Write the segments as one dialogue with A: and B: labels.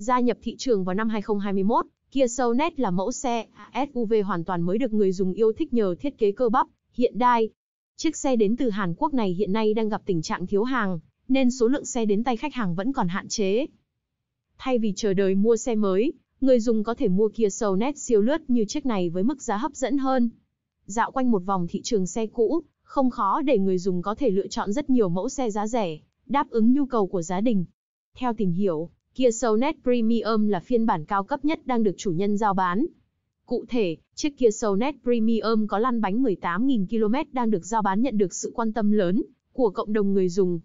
A: Gia nhập thị trường vào năm 2021, Kia Soulnet là mẫu xe SUV hoàn toàn mới được người dùng yêu thích nhờ thiết kế cơ bắp, hiện đại. Chiếc xe đến từ Hàn Quốc này hiện nay đang gặp tình trạng thiếu hàng, nên số lượng xe đến tay khách hàng vẫn còn hạn chế. Thay vì chờ đợi mua xe mới, người dùng có thể mua Kia Soulnet siêu lướt như chiếc này với mức giá hấp dẫn hơn. Dạo quanh một vòng thị trường xe cũ, không khó để người dùng có thể lựa chọn rất nhiều mẫu xe giá rẻ, đáp ứng nhu cầu của gia đình. Theo tìm hiểu, Kia Soulnet Premium là phiên bản cao cấp nhất đang được chủ nhân giao bán. Cụ thể, chiếc Kia Soulnet Premium có lăn bánh 18.000 km đang được giao bán nhận được sự quan tâm lớn của cộng đồng người dùng.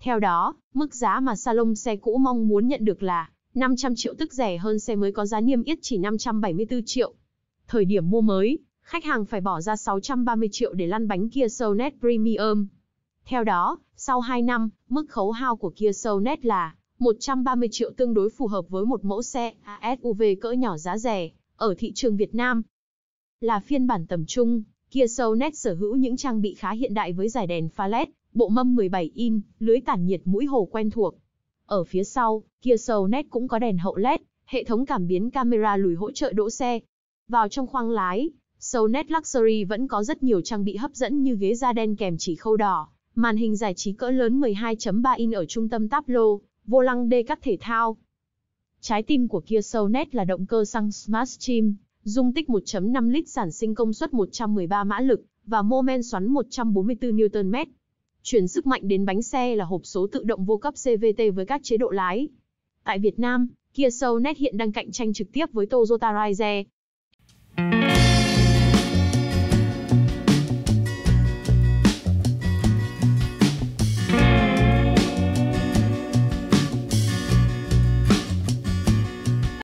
A: Theo đó, mức giá mà salon xe cũ mong muốn nhận được là 500 triệu tức rẻ hơn xe mới có giá niêm yết chỉ 574 triệu. Thời điểm mua mới, khách hàng phải bỏ ra 630 triệu để lăn bánh Kia Soulnet Premium. Theo đó, sau 2 năm, mức khấu hao của Kia Soulnet là 130 triệu tương đối phù hợp với một mẫu xe SUV cỡ nhỏ giá rẻ ở thị trường Việt Nam. Là phiên bản tầm trung, Kia Soul sở hữu những trang bị khá hiện đại với giải đèn pha LED, bộ mâm 17 in, lưới tản nhiệt mũi hồ quen thuộc. Ở phía sau, Kia Soul cũng có đèn hậu LED, hệ thống cảm biến camera lùi hỗ trợ đỗ xe. Vào trong khoang lái, Soul Soulnet Luxury vẫn có rất nhiều trang bị hấp dẫn như ghế da đen kèm chỉ khâu đỏ, màn hình giải trí cỡ lớn 12.3 in ở trung tâm táp lô, vô lăng đê cắt thể thao. Trái tim của Kia Soul Net là động cơ xăng Smart Stream, dung tích 1.5 lít sản sinh công suất 113 mã lực và mô men xoắn 144 Nm. Chuyển sức mạnh đến bánh xe là hộp số tự động vô cấp CVT với các chế độ lái. Tại Việt Nam, Kia Soul Net hiện đang cạnh tranh trực tiếp với Toyota Raize